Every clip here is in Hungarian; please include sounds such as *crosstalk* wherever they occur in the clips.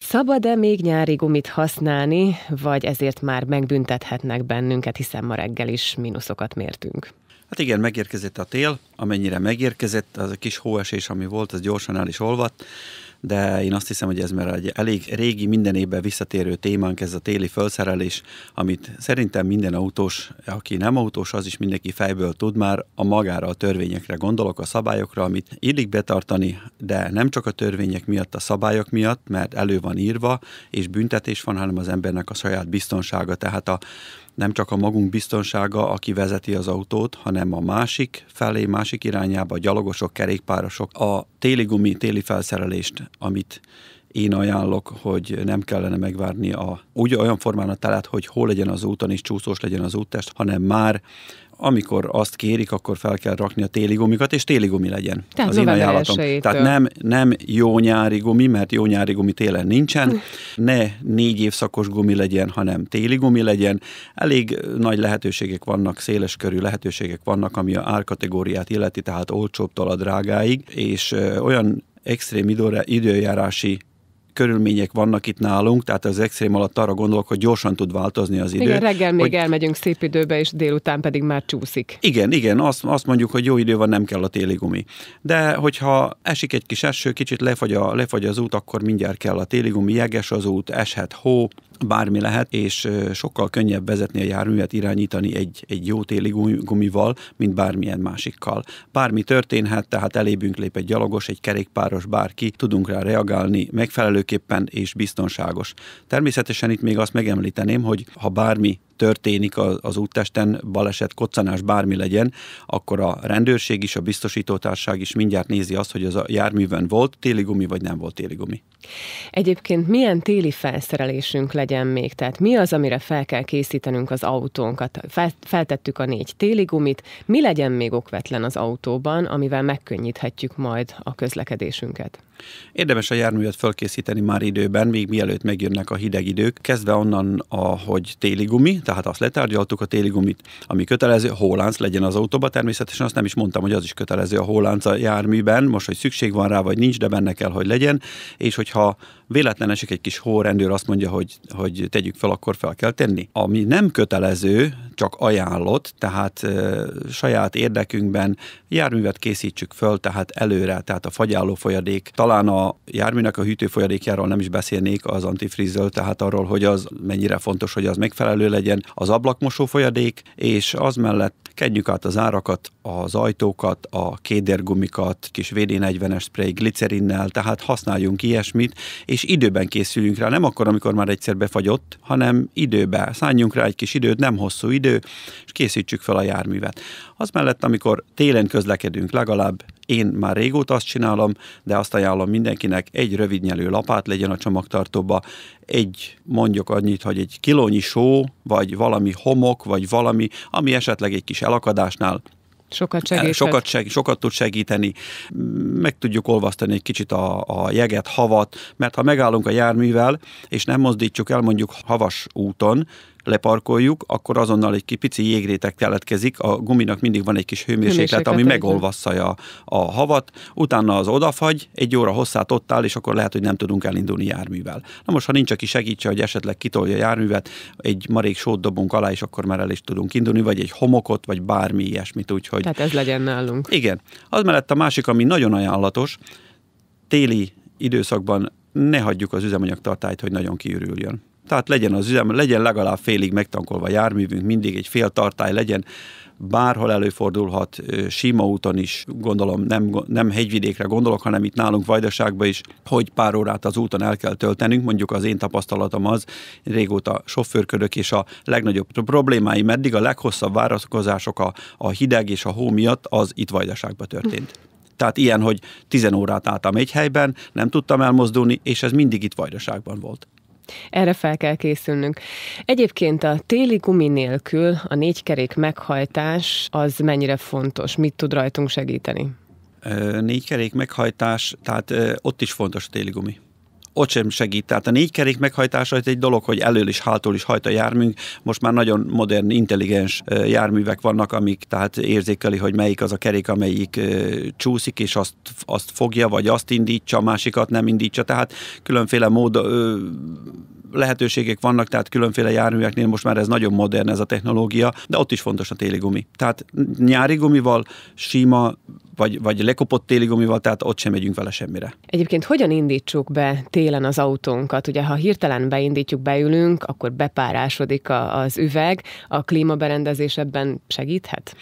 Szabad-e még nyári gumit használni, vagy ezért már megbüntethetnek bennünket, hiszen ma reggel is mínuszokat mértünk? Hát igen, megérkezett a tél, amennyire megérkezett, az a kis hóesés, ami volt, az gyorsan el is olvadt, de én azt hiszem, hogy ez már egy elég régi, minden évben visszatérő témánk, ez a téli felszerelés, amit szerintem minden autós, aki nem autós, az is mindenki fejből tud már, a magára a törvényekre gondolok, a szabályokra, amit illik betartani, de nem csak a törvények miatt, a szabályok miatt, mert elő van írva, és büntetés van, hanem az embernek a saját biztonsága. Tehát a nem csak a magunk biztonsága, aki vezeti az autót, hanem a másik felé, másik irányába a gyalogosok, kerékpárosok, a téli gumi, téli felszerelést, amit én ajánlok, hogy nem kellene megvárni a, úgy olyan formán a telet, hogy hol legyen az úton és csúszós legyen az úttest, hanem már amikor azt kérik, akkor fel kell rakni a téli gumikat, és téli gumi legyen. Tehát az én ajánlatom. Tehát nem, nem jó nyári gumi, mert jó nyári gumi télen nincsen. Ne négy évszakos gumi legyen, hanem téli gumi legyen. Elég nagy lehetőségek vannak, széles körű lehetőségek vannak, ami a árkategóriát illeti, tehát olcsóbbtól a drágáig, és olyan extrém időre, időjárási körülmények vannak itt nálunk, tehát az extrém alatt arra gondolok, hogy gyorsan tud változni az idő. Igen, reggel még hogy... elmegyünk szép időbe, és délután pedig már csúszik. Igen, igen, azt, azt mondjuk, hogy jó idő van, nem kell a téli gumi. De hogyha esik egy kis eső, kicsit lefagy, a, lefagy az út, akkor mindjárt kell a téli gumi, jeges az út, eshet hó, bármi lehet, és sokkal könnyebb vezetni a járművet, irányítani egy, egy jó téli gumival, mint bármilyen másikkal. Bármi történhet, tehát elébünk lép egy gyalogos, egy kerékpáros, bárki, tudunk rá reagálni, megfelelő kellőképpen és biztonságos. Természetesen itt még azt megemlíteném, hogy ha bármi történik az, úttesten, baleset, koccanás, bármi legyen, akkor a rendőrség is, a biztosítótárság is mindjárt nézi azt, hogy az a járműven volt téligumi, vagy nem volt téligumi. Egyébként milyen téli felszerelésünk legyen még? Tehát mi az, amire fel kell készítenünk az autónkat? feltettük a négy téli gumit, mi legyen még okvetlen az autóban, amivel megkönnyíthetjük majd a közlekedésünket? Érdemes a járművet fölkészíteni már időben, még mielőtt megjönnek a hideg idők, kezdve onnan, a, hogy téli gumi, tehát azt letárgyaltuk a téli gumit, ami kötelező, hólánc legyen az autóban természetesen azt nem is mondtam, hogy az is kötelező a hólánc a járműben, most, hogy szükség van rá, vagy nincs, de benne kell, hogy legyen, és hogy har véletlen esik egy kis hórendőr, azt mondja, hogy, hogy tegyük fel, akkor fel kell tenni. Ami nem kötelező, csak ajánlott, tehát e, saját érdekünkben járművet készítsük föl, tehát előre, tehát a fagyálló folyadék, talán a járműnek a hűtő folyadékjáról nem is beszélnék, az antifrizzel, tehát arról, hogy az mennyire fontos, hogy az megfelelő legyen, az ablakmosó folyadék, és az mellett kedjük át az árakat, az ajtókat, a kédergumikat, kis VD40-es spray glicerinnel, tehát használjunk ilyesmit, és és időben készüljünk rá, nem akkor, amikor már egyszer befagyott, hanem időben, szálljunk rá egy kis időt, nem hosszú idő, és készítsük fel a járművet. Az mellett, amikor télen közlekedünk, legalább én már régóta azt csinálom, de azt ajánlom mindenkinek, egy nyelő lapát legyen a csomagtartóba, egy mondjuk annyit, hogy egy kilónyi só, vagy valami homok, vagy valami, ami esetleg egy kis elakadásnál Sokat segíthet. Eh, sokat, seg, sokat tud segíteni. Meg tudjuk olvasztani egy kicsit a, a jeget, havat, mert ha megállunk a járművel, és nem mozdítjuk el mondjuk havas úton, leparkoljuk, akkor azonnal egy pici jégrétek keletkezik, a guminak mindig van egy kis hőmérséklet, ami megolvassza a, a havat, utána az odafagy, egy óra hosszát ott áll, és akkor lehet, hogy nem tudunk elindulni járművel. Na most, ha nincs, aki segítse, hogy esetleg kitolja a járművet, egy marék sót dobunk alá, és akkor már el is tudunk indulni, vagy egy homokot, vagy bármi ilyesmit, úgyhogy... Tehát ez legyen nálunk. Igen. Az mellett a másik, ami nagyon ajánlatos, téli időszakban ne hagyjuk az üzemanyagtartályt, hogy nagyon kiürüljön tehát legyen az üzem, legyen legalább félig megtankolva járművünk, mindig egy fél tartály legyen, bárhol előfordulhat, sima úton is, gondolom nem, nem hegyvidékre gondolok, hanem itt nálunk Vajdaságban is, hogy pár órát az úton el kell töltenünk. Mondjuk az én tapasztalatom az, régóta sofőrködök, és a legnagyobb problémái meddig a leghosszabb várakozások a, a hideg és a hó miatt az itt Vajdaságban történt. Tehát ilyen, hogy 10 órát álltam egy helyben, nem tudtam elmozdulni, és ez mindig itt Vajdaságban volt. Erre fel kell készülnünk. Egyébként a téli gumi nélkül a négykerék meghajtás az mennyire fontos? Mit tud rajtunk segíteni? Négykerék meghajtás, tehát ott is fontos a téli gumi ott sem segít. Tehát a négy kerék meghajtása egy dolog, hogy elől is, hátul is hajt a jármű. Most már nagyon modern, intelligens járművek vannak, amik tehát érzékeli, hogy melyik az a kerék, amelyik csúszik, és azt, azt fogja, vagy azt indítsa, a másikat nem indítsa. Tehát különféle módon lehetőségek vannak, tehát különféle járműveknél most már ez nagyon modern ez a technológia, de ott is fontos a téli gumi. Tehát nyári gumival, sima vagy, vagy lekopott téli gumival, tehát ott sem megyünk vele semmire. Egyébként hogyan indítsuk be télen az autónkat? Ugye, ha hirtelen beindítjuk, beülünk, akkor bepárásodik a, az üveg, a klímaberendezés ebben segíthet?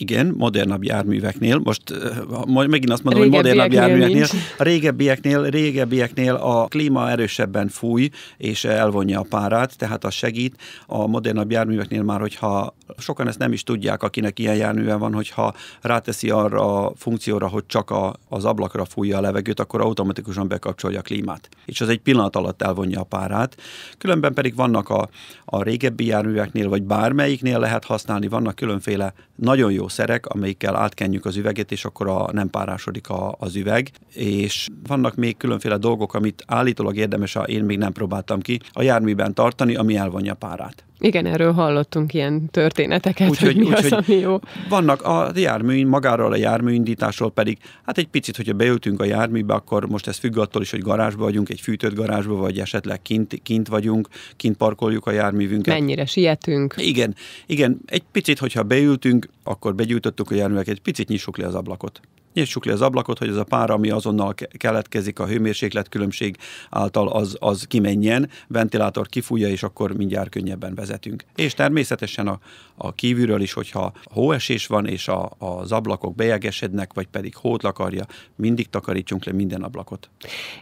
igen, modernabb járműveknél, most eh, majd megint azt mondom, hogy modernabb járműveknél, a régebbieknél, régebbieknél a klíma erősebben fúj, és elvonja a párát, tehát az segít. A modernabb járműveknél már, hogyha sokan ezt nem is tudják, akinek ilyen járműve van, hogyha ráteszi arra a funkcióra, hogy csak a, az ablakra fújja a levegőt, akkor automatikusan bekapcsolja a klímát. És az egy pillanat alatt elvonja a párát. Különben pedig vannak a, a régebbi járműveknél, vagy bármelyiknél lehet használni, vannak különféle nagyon jó szerek, amelyikkel átkenjük az üveget, és akkor a, nem párásodik a, az üveg. És vannak még különféle dolgok, amit állítólag érdemes, ha én még nem próbáltam ki, a járműben tartani, ami elvonja párát. Igen, erről hallottunk ilyen történeteket, úgyhogy, hogy mi úgy, az, ami jó. Vannak a jármű, magáról a járműindításról pedig, hát egy picit, hogyha beültünk a járműbe, akkor most ez függ attól is, hogy garázsba vagyunk, egy fűtött garázsba, vagy esetleg kint, kint vagyunk, kint parkoljuk a járművünket. Mennyire sietünk. Igen, igen, egy picit, hogyha beültünk, akkor begyűjtöttük a járműveket, egy picit nyissuk le az ablakot. Nyissuk le az ablakot, hogy ez a pár, ami azonnal keletkezik a hőmérsékletkülönbség által, az, az kimenjen, ventilátor kifújja, és akkor mindjárt könnyebben vezetünk. És természetesen a, a kívülről is, hogyha hóesés van, és a, az ablakok bejegesednek, vagy pedig hót lakarja, mindig takarítsunk le minden ablakot.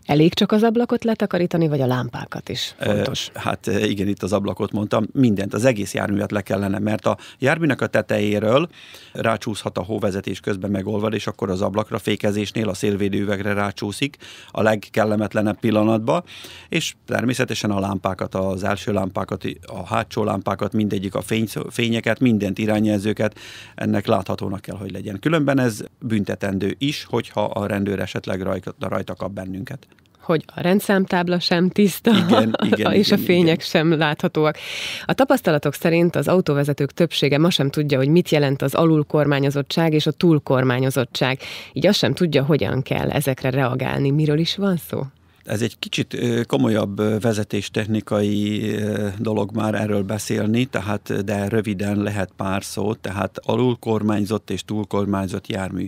Elég csak az ablakot letakarítani, vagy a lámpákat is fontos? E, hát igen, itt az ablakot mondtam, mindent, az egész járművet le kellene, mert a járműnek a tetejéről rácsúszhat a hóvezetés közben megolvad, és akkor az az ablakra, fékezésnél a szélvédő üvegre rácsúszik a legkellemetlenebb pillanatba, és természetesen a lámpákat, az első lámpákat, a hátsó lámpákat, mindegyik a fény, fényeket, mindent irányjelzőket ennek láthatónak kell, hogy legyen. Különben ez büntetendő is, hogyha a rendőr esetleg rajta, rajta kap bennünket hogy a rendszámtábla sem tiszta, igen, *laughs* igen, és igen, a fények igen. sem láthatóak. A tapasztalatok szerint az autóvezetők többsége ma sem tudja, hogy mit jelent az alulkormányozottság és a túlkormányozottság. Így azt sem tudja, hogyan kell ezekre reagálni. Miről is van szó? Ez egy kicsit komolyabb vezetéstechnikai dolog már erről beszélni, tehát de röviden lehet pár szó, tehát alulkormányzott és túlkormányzott jármű.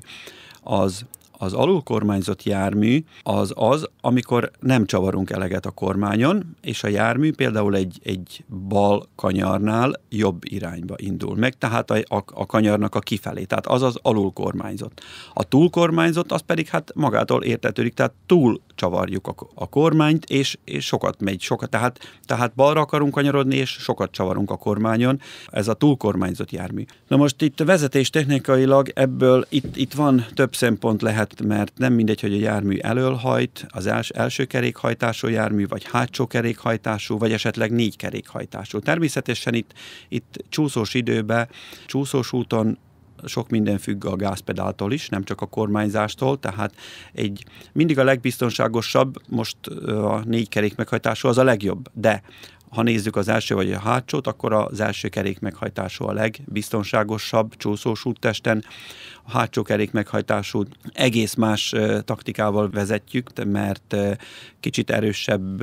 Az az alulkormányzott jármű az az, amikor nem csavarunk eleget a kormányon, és a jármű például egy, egy bal kanyarnál jobb irányba indul meg, tehát a, a, a kanyarnak a kifelé, tehát az az alulkormányzott. A túlkormányzott az pedig hát magától értetődik, tehát túl csavarjuk a, a kormányt, és, és sokat megy, sokat, tehát, tehát balra akarunk kanyarodni, és sokat csavarunk a kormányon. Ez a túlkormányzott jármű. Na most itt vezetés technikailag ebből itt, itt van több szempont lehet, mert nem mindegy, hogy a jármű elől hajt, az els, első kerékhajtású jármű, vagy hátsó kerékhajtású, vagy esetleg négy kerékhajtású. Természetesen itt, itt csúszós időbe, csúszós úton sok minden függ a gázpedáltól is, nem csak a kormányzástól, tehát egy mindig a legbiztonságosabb, most a négy kerék meghajtású az a legjobb, de ha nézzük az első vagy a hátsót, akkor az első kerék meghajtású a legbiztonságosabb csúszós úttesten. A hátsó kerék meghajtású egész más taktikával vezetjük, mert kicsit erősebb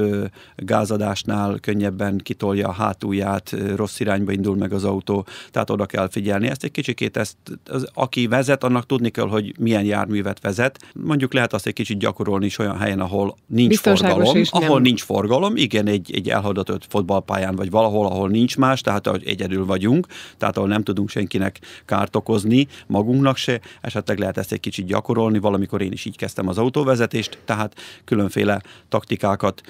gázadásnál könnyebben kitolja a hátulját, rossz irányba indul meg az autó, tehát oda kell figyelni. Ezt egy kicsikét, ezt, az, aki vezet, annak tudni kell, hogy milyen járművet vezet. Mondjuk lehet azt egy kicsit gyakorolni is olyan helyen, ahol nincs forgalom. ahol nem. nincs forgalom, igen, egy, egy elhagyatott fotballpályán, vagy valahol, ahol nincs más, tehát ahogy egyedül vagyunk, tehát ahol nem tudunk senkinek kárt okozni, magunknak se, esetleg lehet ezt egy kicsit gyakorolni, valamikor én is így kezdtem az autóvezetést, tehát különféle taktikákat,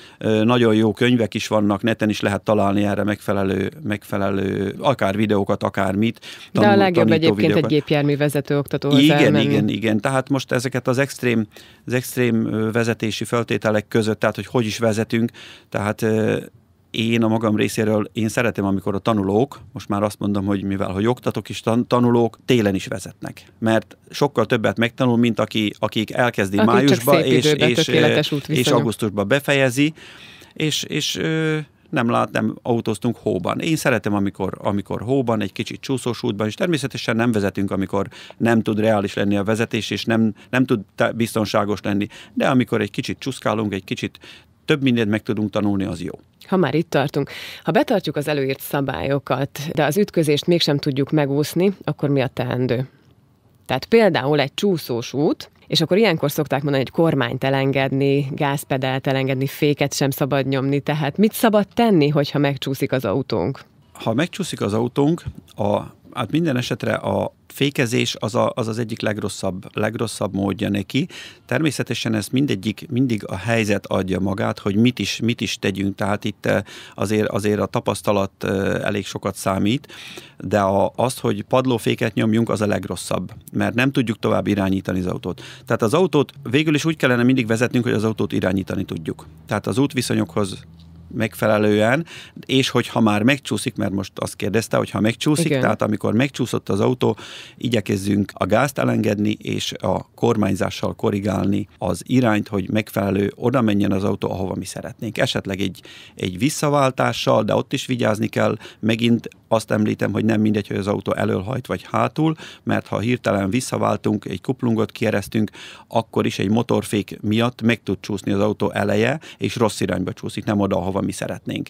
nagyon jó könyvek is vannak, neten is lehet találni erre megfelelő, megfelelő akár videókat, akár mit. Tanul, De a legjobb egyébként videókat. egy gépjárművezető oktató. Igen, elmenni. igen, igen. Tehát most ezeket az extrém, az extrém vezetési feltételek között, tehát hogy hogy is vezetünk, tehát én a magam részéről, én szeretem, amikor a tanulók, most már azt mondom, hogy mivel, hogy oktatok is, tan- tanulók télen is vezetnek. Mert sokkal többet megtanul, mint aki, akik elkezdi aki májusba, és, és, és augusztusba befejezi, és, és nem lát, nem autóztunk hóban. Én szeretem, amikor, amikor hóban, egy kicsit csúszós útban, és természetesen nem vezetünk, amikor nem tud reális lenni a vezetés, és nem, nem tud biztonságos lenni, de amikor egy kicsit csúszkálunk, egy kicsit több mindent meg tudunk tanulni, az jó. Ha már itt tartunk, ha betartjuk az előírt szabályokat, de az ütközést mégsem tudjuk megúszni, akkor mi a teendő? Tehát például egy csúszós út, és akkor ilyenkor szokták mondani, hogy kormányt elengedni, gázpedált elengedni, féket sem szabad nyomni, tehát mit szabad tenni, hogyha megcsúszik az autónk? Ha megcsúszik az autónk, a hát minden esetre a fékezés az, a, az az egyik legrosszabb, legrosszabb módja neki. Természetesen ez mindegyik, mindig a helyzet adja magát, hogy mit is, mit is tegyünk, tehát itt eh, azért, azért a tapasztalat eh, elég sokat számít, de a, az, hogy padlóféket nyomjunk, az a legrosszabb, mert nem tudjuk tovább irányítani az autót. Tehát az autót végül is úgy kellene mindig vezetnünk, hogy az autót irányítani tudjuk. Tehát az útviszonyokhoz megfelelően, és hogyha már megcsúszik, mert most azt kérdezte, hogy ha megcsúszik, Igen. tehát amikor megcsúszott az autó, igyekezzünk a gázt elengedni, és a kormányzással korrigálni az irányt, hogy megfelelő oda menjen az autó, ahova mi szeretnénk. Esetleg egy, egy visszaváltással, de ott is vigyázni kell, megint azt említem, hogy nem mindegy, hogy az autó elől hajt vagy hátul, mert ha hirtelen visszaváltunk, egy kuplungot kieresztünk, akkor is egy motorfék miatt meg tud csúszni az autó eleje, és rossz irányba csúszik, nem oda, ahova mi szeretnénk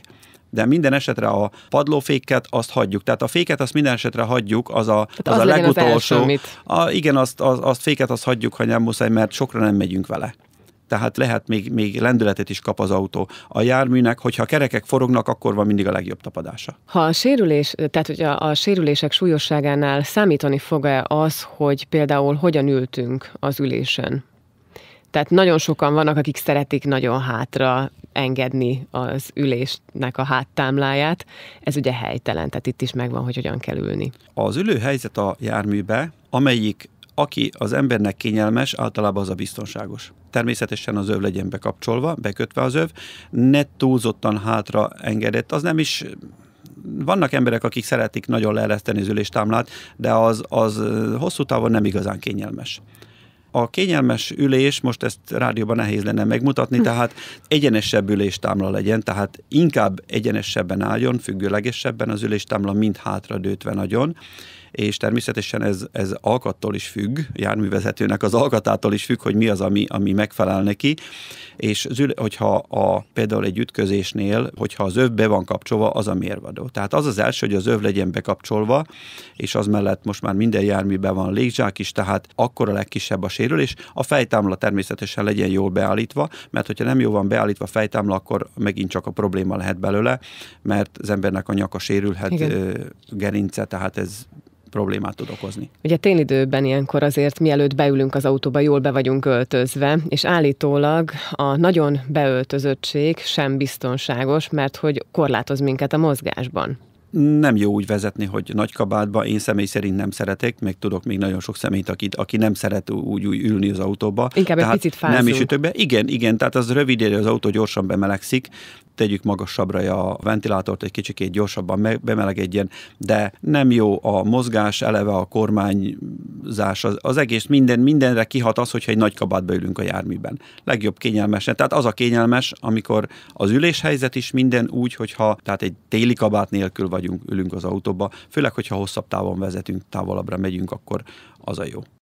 de minden esetre a padlóféket azt hagyjuk. Tehát a féket azt minden esetre hagyjuk, az a, az az a legutolsó. Az első, a, igen, azt, az, azt féket azt hagyjuk, ha nem muszáj, mert sokra nem megyünk vele tehát lehet még, még lendületet is kap az autó. A járműnek, hogyha a kerekek forognak, akkor van mindig a legjobb tapadása. Ha a sérülés, tehát hogy a, a sérülések súlyosságánál számítani fog-e az, hogy például hogyan ültünk az ülésen? Tehát nagyon sokan vannak, akik szeretik nagyon hátra engedni az ülésnek a háttámláját. Ez ugye helytelen, tehát itt is megvan, hogy hogyan kell ülni. Az ülő helyzet a járműbe, amelyik aki az embernek kényelmes, általában az a biztonságos természetesen az öv legyen bekapcsolva, bekötve az öv, ne túlzottan hátra engedett, az nem is vannak emberek, akik szeretik nagyon leereszteni az üléstámlát, de az, az hosszú távon nem igazán kényelmes. A kényelmes ülés, most ezt rádióban nehéz lenne megmutatni, hm. tehát egyenesebb üléstámla legyen, tehát inkább egyenesebben álljon, függőlegesebben az üléstámla, mint hátradőtve nagyon, és természetesen ez, ez alkattól is függ, járművezetőnek az alkatától is függ, hogy mi az, ami, ami megfelel neki, és hogyha a, például egy ütközésnél, hogyha az öv be van kapcsolva, az a mérvadó. Tehát az az első, hogy az öv legyen bekapcsolva, és az mellett most már minden járműben van légzsák is, tehát akkor a legkisebb a sérülés. A fejtámla természetesen legyen jól beállítva, mert hogyha nem jól van beállítva a fejtámla, akkor megint csak a probléma lehet belőle, mert az embernek a nyaka sérülhet, Igen. gerince, tehát ez problémát tud okozni. Ugye télidőben ilyenkor azért, mielőtt beülünk az autóba, jól be vagyunk öltözve, és állítólag a nagyon beöltözöttség sem biztonságos, mert hogy korlátoz minket a mozgásban nem jó úgy vezetni, hogy nagy kabátba, én személy szerint nem szeretek, meg tudok még nagyon sok személyt, aki, aki nem szeret úgy, úgy ülni az autóba. Inkább tehát egy picit fázunk. Nem is ütök be. Igen, igen, tehát az rövid idő, az autó gyorsan bemelegszik, tegyük magasabbra a ventilátort egy kicsikét gyorsabban bemelegedjen, de nem jó a mozgás, eleve a kormányzás, az, az egész minden, mindenre kihat az, hogyha egy nagy kabátba ülünk a járműben. Legjobb kényelmesen. Tehát az a kényelmes, amikor az üléshelyzet is minden úgy, hogyha tehát egy téli kabát nélkül vagyunk, ülünk az autóba, főleg, hogyha hosszabb távon vezetünk, távolabbra megyünk, akkor az a jó.